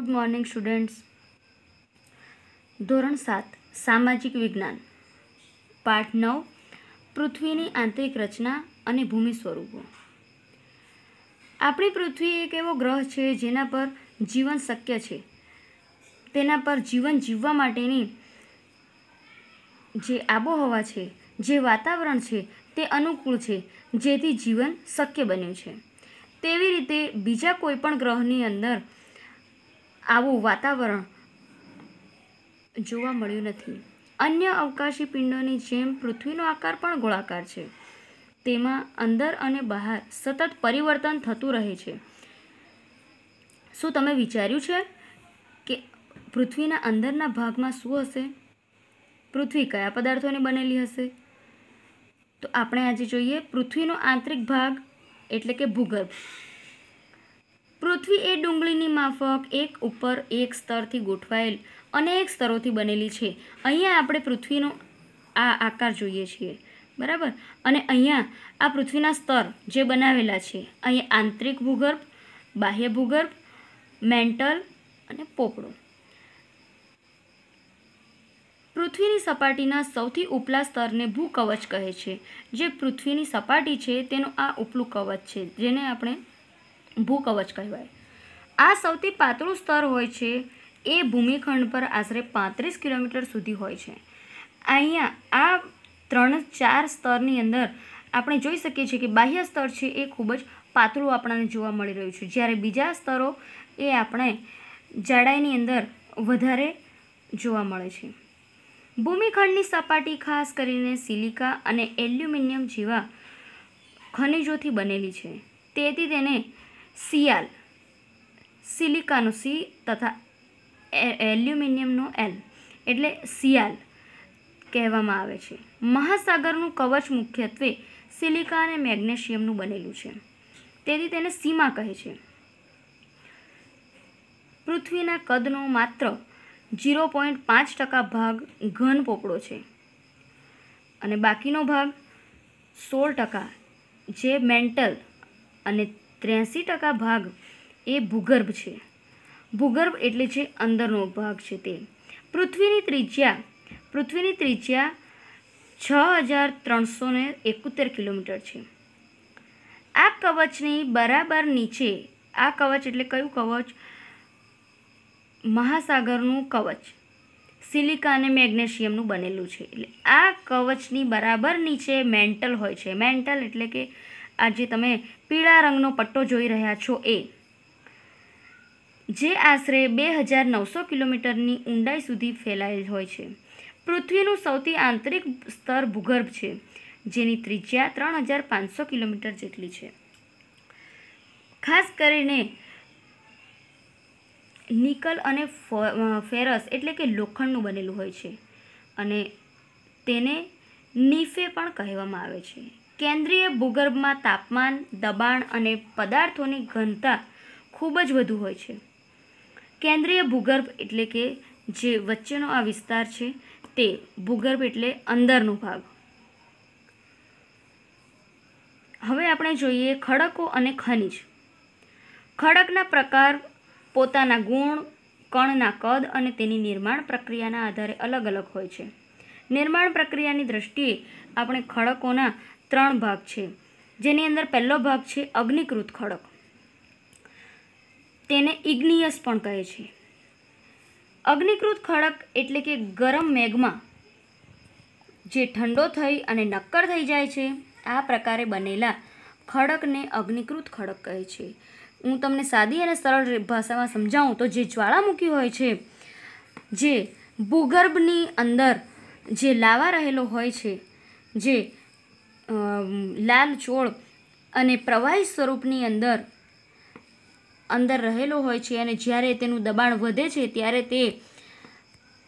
good morning students ધોરણ સાત સામાજિક વિજ્ઞાન પાઠ નવ પૃથ્વીની આંતરિક રચના અને ભૂમિ સ્વરૂપો આપણી પૃથ્વી એક એવો ગ્રહ છે જેના પર જીવન શક્ય છે તેના પર જીવન જીવવા માટેની જે આબોહવા છે જે વાતાવરણ છે તે અનુકૂળ છે જેથી જીવન શક્ય બન્યું છે તેવી રીતે બીજા કોઈપણ ગ્રહની અંદર આવું વાતાવરણ જોવા મળ્યું નથી અન્ય અવકાશી પિંડોની જેમ પૃથ્વીનો આકાર પણ ગોળાકાર છે તેમાં અંદર અને બહાર સતત પરિવર્તન થતું રહે છે શું તમે વિચાર્યું છે કે પૃથ્વીના અંદરના ભાગમાં શું હશે પૃથ્વી કયા પદાર્થોની બનેલી હશે તો આપણે આજે જોઈએ પૃથ્વીનો આંતરિક ભાગ એટલે કે ભૂગર્ભ પૃથ્વી એ ડુંગળીની માફક એક ઉપર એક સ્તરથી ગોઠવાયેલ અનેક સ્તરોથી બનેલી છે અહીંયા આપણે પૃથ્વીનો આ આકાર જોઈએ છીએ બરાબર અને અહીંયા આ પૃથ્વીના સ્તર જે બનાવેલા છે અહીંયા આંતરિક ભૂગર્ભ બાહ્ય ભૂગર્ભ મેન્ટલ અને પોપડો પૃથ્વીની સપાટીના સૌથી ઉપલા સ્તરને ભૂકવચ કહે છે જે પૃથ્વીની સપાટી છે તેનું આ ઉપલું કવચ છે જેને આપણે ભૂકવચ કહેવાય આ સૌથી પાતળું સ્તર હોય છે એ ભૂમિખંડ પર આશરે પાંત્રીસ કિલોમીટર સુધી હોય છે અહીંયા આ ત્રણ ચાર સ્તરની અંદર આપણે જોઈ શકીએ છીએ કે બાહ્ય સ્તર છે એ ખૂબ જ પાતળું આપણને જોવા મળી રહ્યું છે જ્યારે બીજા સ્તરો એ આપણે જાડાઈની અંદર વધારે જોવા મળે છે ભૂમિખંડની સપાટી ખાસ કરીને સિલિકા અને એલ્યુમિનિયમ જેવા ખનિજોથી બનેલી છે તેથી તેને સિયાલ સિલિકાનું સી તથા એલ્યુમિનિયમનું એલ એટલે સિયાલ કહેવામાં આવે છે મહાસાગરનું કવચ મુખ્યત્વે સિલિકા અને મેગ્નેશિયમનું બનેલું છે તેથી તેને સીમા કહે છે પૃથ્વીના કદનો માત્ર ઝીરો પોઈન્ટ પાંચ ટકા ભાગ ઘન પોપડો છે અને બાકીનો ભાગ સોળ ટકા જે મેન્ટલ અને ત્ર્યાસી ટકા ભાગ એ ભૂગર્ભ છે ભૂગર્ભ એટલે છે અંદરનો ભાગ છે તે પૃથ્વીની ત્રિજ્યા પૃથ્વીની ત્રિજ્યા છ હજાર ત્રણસો ને એકોતેર કિલોમીટર છે આ કવચની બરાબર નીચે આ કવચ એટલે કયું કવચ મહાસાગરનું કવચ સિલિકા અને મેગ્નેશિયમનું બનેલું છે એટલે આ કવચની બરાબર નીચે મેન્ટલ હોય છે મેન્ટલ એટલે કે આ જે તમે પીળા રંગનો પટ્ટો જોઈ રહ્યા છો એ જે આશરે બે હજાર નવસો કિલોમીટરની ઊંડાઈ સુધી ફેલાયેલ હોય છે પૃથ્વીનું સૌથી આંતરિક સ્તર ભૂગર્ભ છે જેની ત્રિજ્યા ત્રણ હજાર પાંચસો કિલોમીટર જેટલી છે ખાસ કરીને નિકલ અને ફેરસ એટલે કે લોખંડનું બનેલું હોય છે અને તેને નીફે પણ કહેવામાં આવે છે કેન્દ્રીય ભૂગર્ભમાં તાપમાન દબાણ અને પદાર્થોની ઘનતા ખૂબ જ વધુ હોય છે કેન્દ્રીય ભૂગર્ભ એટલે કે જે વચ્ચેનો આ વિસ્તાર છે તે ભૂગર્ભ એટલે અંદરનો ભાગ હવે આપણે જોઈએ ખડકો અને ખનિજ ખડકના પ્રકાર પોતાના ગુણ કણના કદ અને તેની નિર્માણ પ્રક્રિયાના આધારે અલગ અલગ હોય છે નિર્માણ પ્રક્રિયાની દ્રષ્ટિએ આપણે ખડકોના ત્રણ ભાગ છે જેની અંદર પહેલો ભાગ છે અગ્નિકૃત ખડક તેને ઇગ્નિયસ પણ કહે છે અગ્નિકૃત ખડક એટલે કે ગરમ મેઘમાં જે ઠંડો થઈ અને નક્કર થઈ જાય છે આ પ્રકારે બનેલા ખડકને અગ્નિકૃત ખડક કહે છે હું તમને સાદી અને સરળ ભાષામાં સમજાવું તો જે જ્વાળામુખી હોય છે જે ભૂગર્ભની અંદર જે લાવા રહેલો હોય છે જે લાલ છોડ અને પ્રવાહી સ્વરૂપની અંદર અંદર રહેલો હોય છે અને જ્યારે તેનું દબાણ વધે છે ત્યારે તે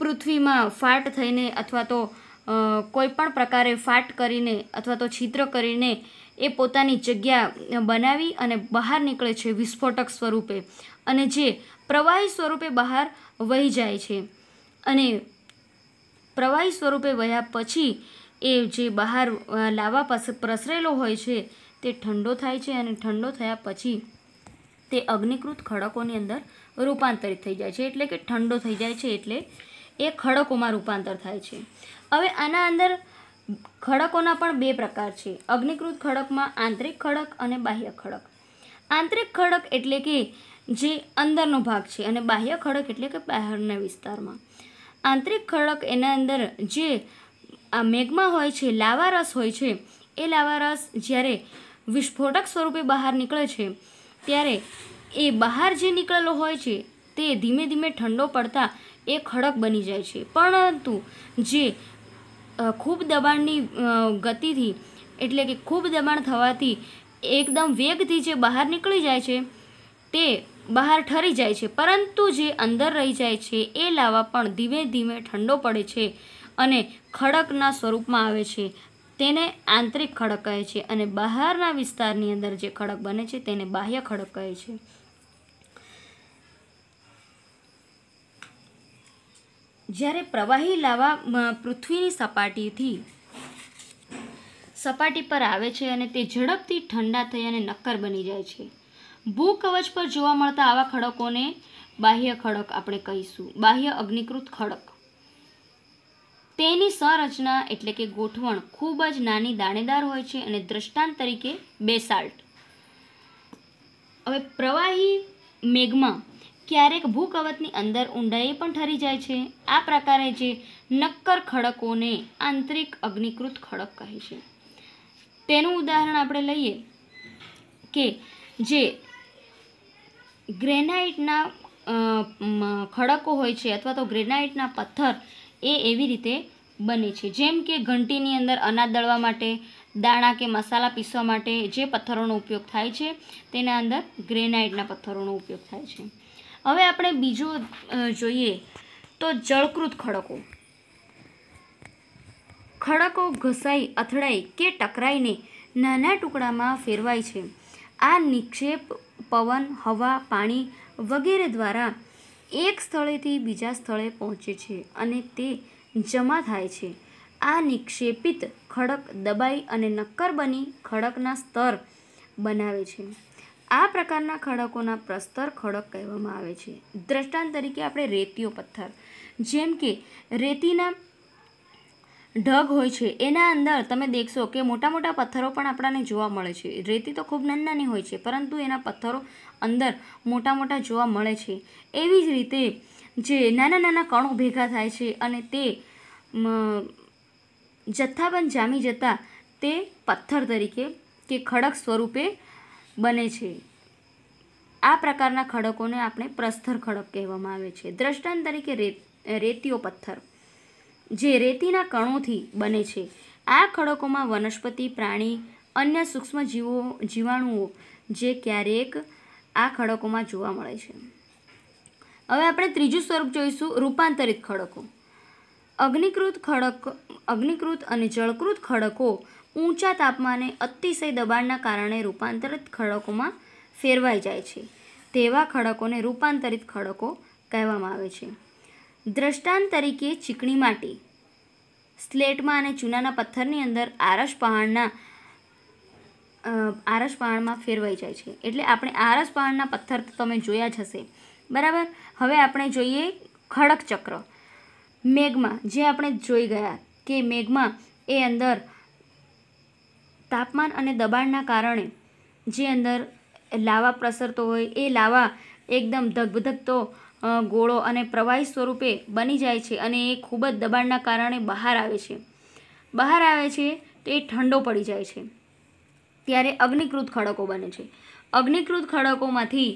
પૃથ્વીમાં ફાટ થઈને અથવા તો કોઈપણ પ્રકારે ફાટ કરીને અથવા તો છિદ્ર કરીને એ પોતાની જગ્યા બનાવી અને બહાર નીકળે છે વિસ્ફોટક સ્વરૂપે અને જે પ્રવાહી સ્વરૂપે બહાર વહી જાય છે અને પ્રવાહી સ્વરૂપે વહ્યા પછી એ જે બહાર લાવા પ્રસરેલો હોય છે તે ઠંડો થાય છે અને ઠંડો થયા પછી તે અગ્નિકૃત ખડકોની અંદર રૂપાંતરિત થઈ જાય છે એટલે કે ઠંડો થઈ જાય છે એટલે એ ખડકોમાં રૂપાંતર થાય છે હવે આના અંદર ખડકોના પણ બે પ્રકાર છે અગ્નિકૃત ખડકમાં આંતરિક ખડક અને બાહ્ય ખડક આંતરિક ખડક એટલે કે જે અંદરનો ભાગ છે અને બાહ્ય ખડક એટલે કે બહારના વિસ્તારમાં આંતરિક ખડક એના અંદર જે આ મેઘમાં હોય છે લાવા રસ હોય છે એ લાવા રસ જ્યારે વિસ્ફોટક સ્વરૂપે બહાર નીકળે છે ત્યારે એ બહાર જે નીકળેલો હોય છે તે ધીમે ધીમે ઠંડો પડતા એ ખડક બની જાય છે પરંતુ જે ખૂબ દબાણની ગતિથી એટલે કે ખૂબ દબાણ થવાથી એકદમ વેગથી જે બહાર નીકળી જાય છે તે બહાર ઠરી જાય છે પરંતુ જે અંદર રહી જાય છે એ લાવા પણ ધીમે ધીમે ઠંડો પડે છે અને ખડકના સ્વરૂપમાં આવે છે તેને આંતરિક ખડક કહે છે અને બહારના વિસ્તારની અંદર જે ખડક બને છે તેને બાહ્ય ખડક કહે છે જ્યારે પ્રવાહી લાવા પૃથ્વીની સપાટીથી સપાટી પર આવે છે અને તે ઝડપથી ઠંડા થઈ અને નક્કર બની જાય છે ભૂકવચ પર જોવા મળતા આવા ખડકોને બાહ્ય ખડક આપણે કહીશું બાહ્ય અગ્નિકૃત ખડક તેની સંરચના એટલે કે ગોઠવણ ખૂબ જ નાની દાણેદાર હોય છે અને દ્રષ્ટાંત તરીકે બેસાલ્ટ હવે પ્રવાહી મેઘમાં ક્યારેક ભૂકવતની અંદર ઊંડાઈએ પણ ઠરી જાય છે આ પ્રકારે જે નક્કર ખડકોને આંતરિક અગ્નિકૃત ખડક કહે છે તેનું ઉદાહરણ આપણે લઈએ કે જે ગ્રેનાઇટના ખડકો હોય છે અથવા તો ગ્રેનાઇટના પથ્થર એ એવી રીતે બને છે જેમ કે ઘંટીની અંદર અનાજ દળવા માટે દાણા કે મસાલા પીસવા માટે જે પથ્થરોનો ઉપયોગ થાય છે તેના અંદર ગ્રેનાઇટના પથ્થરોનો ઉપયોગ થાય છે હવે આપણે બીજું જોઈએ તો જળકૃત ખડકો ખડકો ઘસાઈ અથડાઈ કે ટકરાઈને નાના ટુકડામાં ફેરવાય છે આ નિક્ષેપ પવન હવા પાણી વગેરે દ્વારા એક સ્થળેથી બીજા સ્થળે પહોંચે છે અને તે જમા થાય છે આ નિક્ષેપિત ખડક દબાઈ અને નક્કર બની ખડકના સ્તર બનાવે છે આ પ્રકારના ખડકોના પ્રસ્તર ખડક કહેવામાં આવે છે દ્રષ્ટાંત તરીકે આપણે રેતીઓ પથ્થર જેમ કે રેતીના ઢગ હોય છે એના અંદર તમે દેખશો કે મોટા મોટા પથ્થરો પણ આપણને જોવા મળે છે રેતી તો ખૂબ નાની નાની હોય છે પરંતુ એના પથ્થરો અંદર મોટા મોટા જોવા મળે છે એવી જ રીતે જે નાના નાના કણો ભેગા થાય છે અને તે જથ્થાબંધ જામી જતાં તે પથ્થર તરીકે કે ખડક સ્વરૂપે બને છે આ પ્રકારના ખડકોને આપણે પ્રસ્થર ખડક કહેવામાં આવે છે દ્રષ્ટાંત તરીકે રેત રેતીઓ પથ્થર જે રેતીના કણોથી બને છે આ ખડકોમાં વનસ્પતિ પ્રાણી અન્ય સૂક્ષ્મ જીવો જીવાણુઓ જે ક્યારેક આ ખડકોમાં જોવા મળે છે હવે આપણે ત્રીજું સ્વરૂપ જોઈશું રૂપાંતરિત ખડકો અગ્નિકૃત ખડક અગ્નિકૃત અને જળકૃત ખડકો ઊંચા તાપમાને અતિશય દબાણના કારણે રૂપાંતરિત ખડકોમાં ફેરવાઈ જાય છે તેવા ખડકોને રૂપાંતરિત ખડકો કહેવામાં આવે છે દ્રષ્ટાંત તરીકે ચીકણી માટી સ્લેટમાં અને ચૂનાના પથ્થરની અંદર આરસ પહાડના આરસ પહાડમાં ફેરવાઈ જાય છે એટલે આપણે આરસ પહાણના પથ્થર તો તમે જોયા જ હશે બરાબર હવે આપણે જોઈએ ખડક ચક્ર મેઘમાં જે આપણે જોઈ ગયા કે મેઘમાં એ અંદર તાપમાન અને દબાણના કારણે જે અંદર લાવા પ્રસરતો હોય એ લાવા એકદમ ધગધગતો ગોળો અને પ્રવાહી સ્વરૂપે બની જાય છે અને એ ખૂબ જ દબાણના કારણે બહાર આવે છે બહાર આવે છે તો એ ઠંડો પડી જાય છે ત્યારે અગ્નિકૃત ખડકો બને છે અગ્નિકૃત ખડકોમાંથી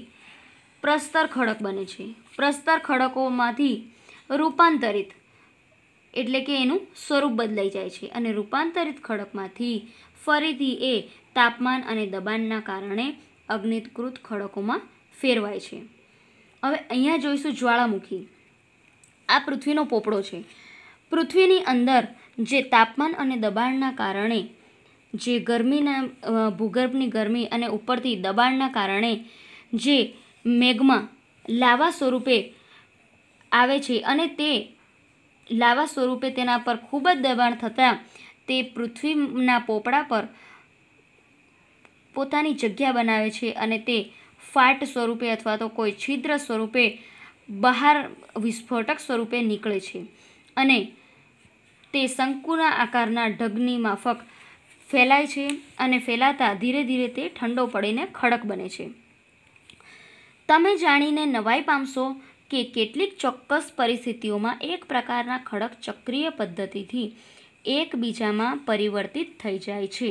પ્રસ્તર ખડક બને છે પ્રસ્તર ખડકોમાંથી રૂપાંતરિત એટલે કે એનું સ્વરૂપ બદલાઈ જાય છે અને રૂપાંતરિત ખડકમાંથી ફરીથી એ તાપમાન અને દબાણના કારણે અગ્નિકૃત ખડકોમાં ફેરવાય છે હવે અહીંયા જોઈશું જ્વાળામુખી આ પૃથ્વીનો પોપડો છે પૃથ્વીની અંદર જે તાપમાન અને દબાણના કારણે જે ગરમીના ભૂગર્ભની ગરમી અને ઉપરથી દબાણના કારણે જે મેઘમાં લાવા સ્વરૂપે આવે છે અને તે લાવા સ્વરૂપે તેના પર ખૂબ જ દબાણ થતાં તે પૃથ્વીના પોપડા પર પોતાની જગ્યા બનાવે છે અને તે ફાટ સ્વરૂપે અથવા તો કોઈ છિદ્ર સ્વરૂપે બહાર વિસ્ફોટક સ્વરૂપે નીકળે છે અને તે શંકુના આકારના ઢગની માફક ફેલાય છે અને ફેલાતા ધીરે ધીરે તે ઠંડો પડીને ખડક બને છે તમે જાણીને નવાઈ પામશો કે કેટલીક ચોક્કસ પરિસ્થિતિઓમાં એક પ્રકારના ખડક ચક્રીય પદ્ધતિથી એકબીજામાં પરિવર્તિત થઈ જાય છે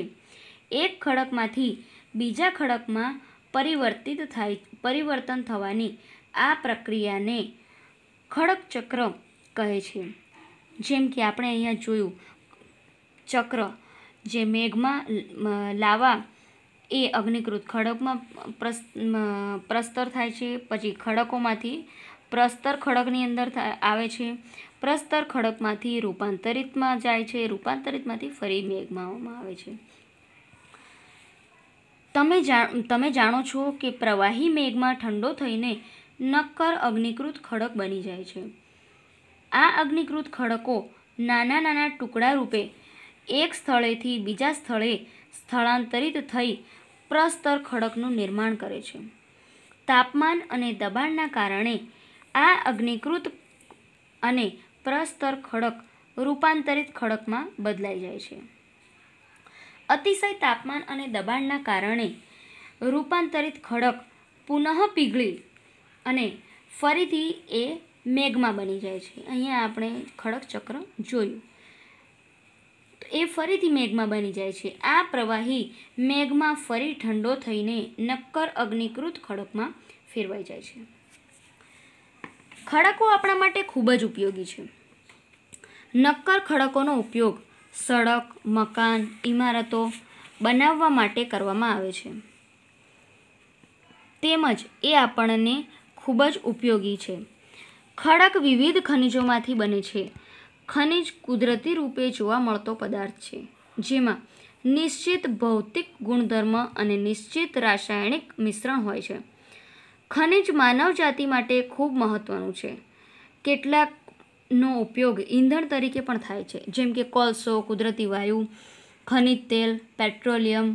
એક ખડકમાંથી બીજા ખડકમાં પરિવર્તિત થાય પરિવર્તન થવાની આ પ્રક્રિયાને ખડક ચક્ર કહે છે જેમ કે આપણે અહીંયા જોયું ચક્ર જે મેઘમાં લાવા એ અગ્નિકૃત ખડકમાં પ્રસ્તર થાય છે પછી ખડકોમાંથી પ્રસ્તર ખડકની અંદર આવે છે પ્રસ્તર ખડકમાંથી રૂપાંતરિતમાં જાય છે રૂપાંતરિતમાંથી ફરી મેઘમાઓમાં આવે છે તમે જાણ તમે જાણો છો કે પ્રવાહી મેઘમાં ઠંડો થઈને નક્કર અગ્નિકૃત ખડક બની જાય છે આ અગ્નિકૃત ખડકો નાના નાના ટુકડા રૂપે એક સ્થળેથી બીજા સ્થળે સ્થળાંતરિત થઈ પ્રસ્તર ખડકનું નિર્માણ કરે છે તાપમાન અને દબાણના કારણે આ અગ્નિકૃત અને પ્રસ્તર ખડક રૂપાંતરિત ખડકમાં બદલાઈ જાય છે અતિશય તાપમાન અને દબાણના કારણે રૂપાંતરિત ખડક પુનઃ પીગળી અને ફરીથી એ મેઘમાં બની જાય છે અહીંયા આપણે ખડક ચક્ર જોયું એ ફરીથી મેઘમાં બની જાય છે આ પ્રવાહી મેઘમાં ફરી ઠંડો થઈને નક્કર અગ્નિકૃત ખડકમાં ફેરવાઈ જાય છે ખડકો આપણા માટે ખૂબ જ ઉપયોગી છે નક્કર ખડકોનો ઉપયોગ સડક મકાન ઇમારતો બનાવવા માટે કરવામાં આવે છે તેમજ એ આપણને ખૂબ જ ઉપયોગી છે ખડક વિવિધ ખનિજોમાંથી બને છે ખનિજ કુદરતી રૂપે જોવા મળતો પદાર્થ છે જેમાં નિશ્ચિત ભૌતિક ગુણધર્મ અને નિશ્ચિત રાસાયણિક મિશ્રણ હોય છે ખનિજ માનવજાતિ માટે ખૂબ મહત્ત્વનું છે કેટલાક નો ઉપયોગ ઈંધણ તરીકે પણ થાય છે જેમ કે કોલસો કુદરતી વાયુ ખનિજ તેલ પેટ્રોલિયમ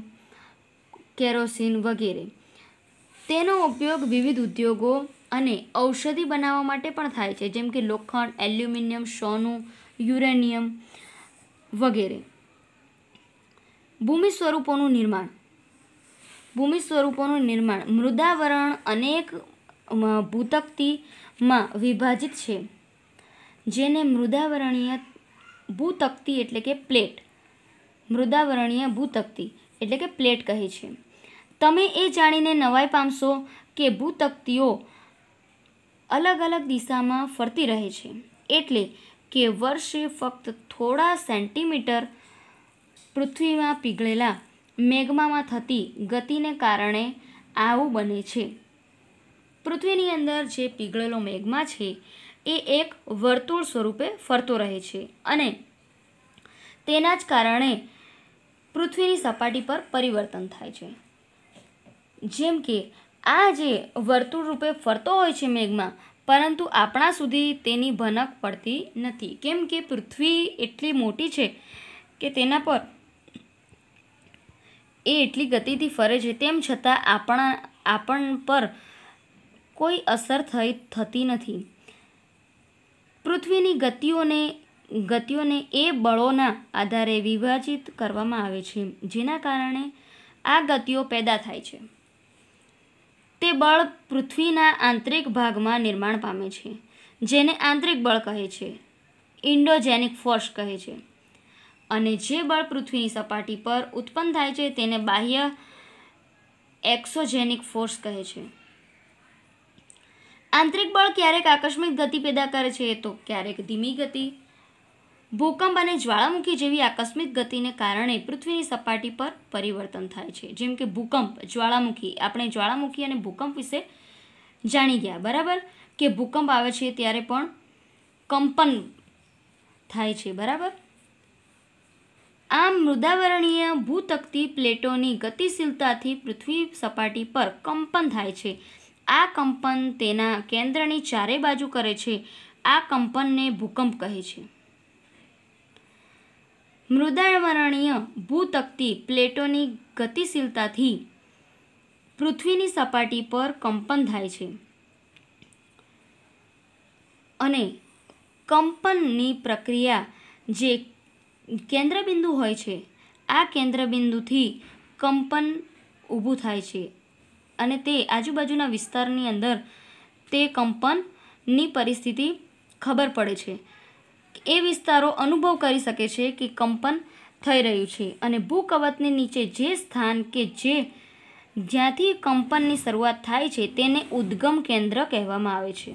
કેરોસીન વગેરે તેનો ઉપયોગ વિવિધ ઉદ્યોગો અને ઔષધિ બનાવવા માટે પણ થાય છે જેમ કે લોખંડ એલ્યુમિનિયમ સોનું યુરેનિયમ વગેરે ભૂમિ સ્વરૂપોનું નિર્માણ ભૂમિ સ્વરૂપોનું નિર્માણ મૃદાવરણ અનેક ભૂતકતીમાં વિભાજિત છે જેને મૃદાવરણીય ભૂતકતી એટલે કે પ્લેટ મૃદાવરણીય ભૂતકતી એટલે કે પ્લેટ કહે છે તમે એ જાણીને નવાઈ પામશો કે ભૂતકતીઓ અલગ અલગ દિશામાં ફરતી રહે છે એટલે કે વર્ષે ફક્ત થોડા સેન્ટીમીટર પૃથ્વીમાં પીગળેલા મેઘમામાં થતી ગતિને કારણે આવું બને છે પૃથ્વીની અંદર જે પીગળેલો મેઘમાં છે એ એક વર્તુળ સ્વરૂપે ફરતો રહે છે અને તેના જ કારણે પૃથ્વીની સપાટી પર પરિવર્તન થાય છે જેમ કે આ જે વર્તુળ રૂપે ફરતો હોય છે મેઘમાં પરંતુ આપણા સુધી તેની ભનક પડતી નથી કેમ કે પૃથ્વી એટલી મોટી છે કે તેના પર એ એટલી ગતિથી ફરે છે તેમ છતાં આપણા આપણ પર કોઈ અસર થઈ થતી નથી પૃથ્વીની ગતિઓને ગતિઓને એ બળોના આધારે વિભાજિત કરવામાં આવે છે જેના કારણે આ ગતિઓ પેદા થાય છે તે બળ પૃથ્વીના આંતરિક ભાગમાં નિર્માણ પામે છે જેને આંતરિક બળ કહે છે ઇન્ડોજેનિક ફોર્સ કહે છે અને જે બળ પૃથ્વીની સપાટી પર ઉત્પન્ન થાય છે તેને બાહ્ય એક્સોજેનિક ફોર્સ કહે છે આંતરિક બળ ક્યારેક આકસ્મિક ગતિ પેદા કરે છે તો ક્યારેક ધીમી ગતિ ભૂકંપ અને જ્વાળામુખી જેવી આકસ્મિક ગતિને કારણે પૃથ્વીની સપાટી પર પરિવર્તન થાય છે જેમ કે ભૂકંપ જ્વાળામુખી આપણે જ્વાળામુખી અને ભૂકંપ વિશે જાણી ગયા બરાબર કે ભૂકંપ આવે છે ત્યારે પણ કંપન થાય છે બરાબર આમ મૃદાવરણીય ભૂતકતી પ્લેટોની ગતિશીલતાથી પૃથ્વી સપાટી પર કંપન થાય છે આ કંપન તેના કેન્દ્રની ચારે બાજુ કરે છે આ કંપનને ભૂકંપ કહે છે મૃદાવરણીય ભૂતકતી પ્લેટોની ગતિશીલતાથી પૃથ્વીની સપાટી પર કંપન થાય છે અને કંપનની પ્રક્રિયા જે કેન્દ્રબિંદુ હોય છે આ કેન્દ્રબિંદુથી કંપન ઊભું થાય છે અને તે આજુબાજુના વિસ્તારની અંદર તે કંપનની પરિસ્થિતિ ખબર પડે છે એ વિસ્તારો અનુભવ કરી શકે છે કે કંપન થઈ રહ્યું છે અને ભૂકવતની નીચે જે સ્થાન કે જે જ્યાંથી કંપનની શરૂઆત થાય છે તેને ઉદ્ગમ કેન્દ્ર કહેવામાં આવે છે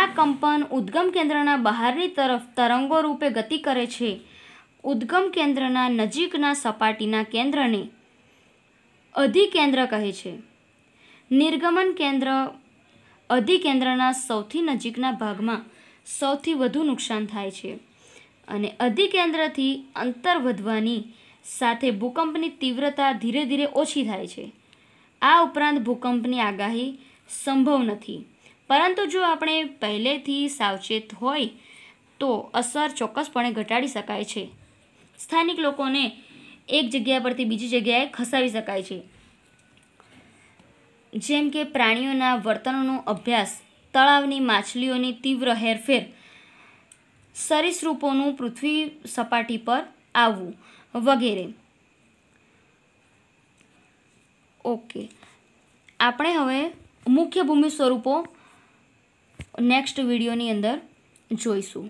આ કંપન ઉદ્ગમ કેન્દ્રના બહારની તરફ તરંગો રૂપે ગતિ કરે છે ઉદ્ગમ કેન્દ્રના નજીકના સપાટીના કેન્દ્રને અધિકેન્દ્ર કહે છે નિર્ગમન કેન્દ્ર અધિકેન્દ્રના સૌથી નજીકના ભાગમાં સૌથી વધુ નુકસાન થાય છે અને અધિકેન્દ્રથી અંતર વધવાની સાથે ભૂકંપની તીવ્રતા ધીરે ધીરે ઓછી થાય છે આ ઉપરાંત ભૂકંપની આગાહી સંભવ નથી પરંતુ જો આપણે પહેલેથી સાવચેત હોય તો અસર ચોક્કસપણે ઘટાડી શકાય છે સ્થાનિક લોકોને એક જગ્યા પરથી બીજી જગ્યાએ ખસાવી શકાય છે જેમ કે પ્રાણીઓના વર્તનોનો અભ્યાસ તળાવની માછલીઓની તીવ્ર હેરફેર સરીસૃપોનું પૃથ્વી સપાટી પર આવવું વગેરે ઓકે આપણે હવે મુખ્ય ભૂમિ સ્વરૂપો નેક્સ્ટ વિડીયોની અંદર જોઈશું